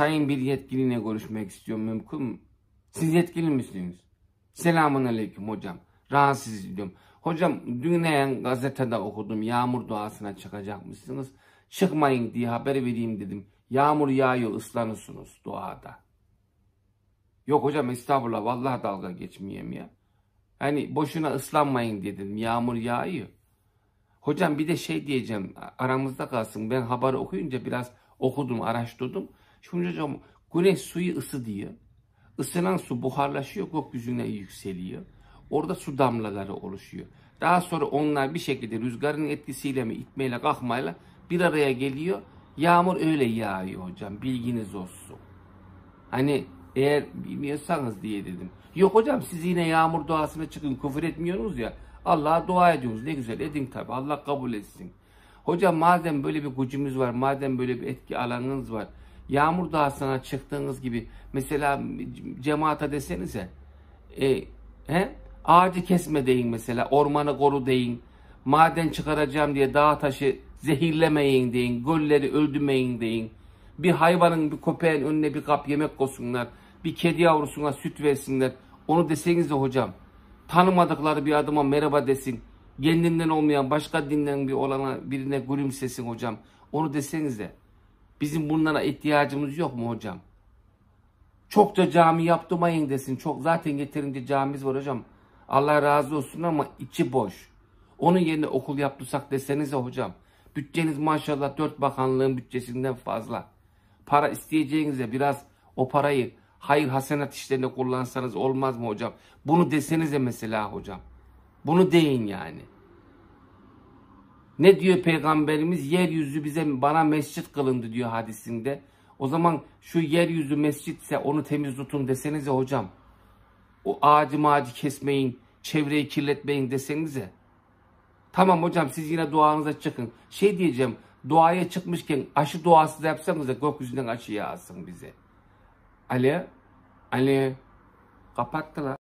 Sayın bir yetkiliyle görüşmek istiyorum mümkün mü? Siz yetkili misiniz? Selamun Aleyküm hocam. Rahatsız ediyorum. Hocam dün gazetede okudum yağmur duasına çıkacakmışsınız. Çıkmayın diye haber vereyim dedim. Yağmur yağıyor ıslanırsınız duada. Yok hocam estağfurullah vallahi dalga geçmeyeyim ya. Hani boşuna ıslanmayın dedim yağmur yağıyor. Hocam bir de şey diyeceğim aramızda kalsın ben haberi okuyunca biraz okudum araştırdım. Şunca hocam güneş suyu ısı diyor, Isınan su buharlaşıyor, gökyüzüne yükseliyor. Orada su damlaları oluşuyor. Daha sonra onlar bir şekilde rüzgarın etkisiyle mi, itmeyle, kalkmayla bir araya geliyor. Yağmur öyle yağıyor hocam, bilginiz olsun. Hani eğer bilmiyorsanız diye dedim. Yok hocam siz yine yağmur duasına çıkın, küfür etmiyorsunuz ya. Allah'a dua ediyorsunuz. Ne güzel edin tabi. Allah kabul etsin. Hocam madem böyle bir gücümüz var, madem böyle bir etki alanınız var, Yağmur Dağsı'na çıktığınız gibi mesela cemaate desenize e, he? ağacı kesme deyin mesela ormanı koru deyin maden çıkaracağım diye dağ taşı zehirlemeyin deyin gölleri öldürmeyin deyin bir hayvanın bir köpeğin önüne bir kap yemek koysunlar bir kedi yavrusuna süt versinler onu deseniz de hocam tanımadıkları bir adama merhaba desin kendinden olmayan başka dinden bir olana birine gülümsesin hocam onu deseniz de Bizim bunlara ihtiyacımız yok mu hocam? Çok da cami yaptırmayın desin. Çok zaten yeterince camimiz var hocam. Allah razı olsun ama içi boş. Onun yerine okul yaptırsak desenize hocam. Bütçeniz maşallah dört bakanlığın bütçesinden fazla. Para isteyeceğinize biraz o parayı hayır hasenat işlerinde kullansanız olmaz mı hocam? Bunu desenize mesela hocam. Bunu deyin yani. Ne diyor peygamberimiz? Yeryüzü bize bana mescit kılındı diyor hadisinde. O zaman şu yeryüzü mescitse onu temiz tutun desenize hocam. O ağacı mağacı kesmeyin, çevreyi kirletmeyin desenize. Tamam hocam siz yine duanıza çıkın. Şey diyeceğim duaya çıkmışken aşı duası da yapsanız da gökyüzünden aşı yağsın bize. Ali, Ali kapattılar.